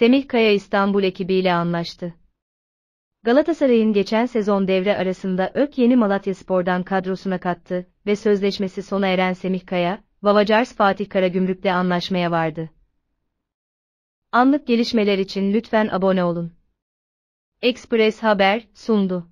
Semih Kaya İstanbul ekibiyle anlaştı. Galatasaray'ın geçen sezon devre arasında ÖK yeni Malatyaspor'dan kadrosuna kattı ve sözleşmesi sona eren Semih Kaya, Vavacars Fatih Karagümrük'le anlaşmaya vardı. Anlık gelişmeler için lütfen abone olun. Express Haber sundu.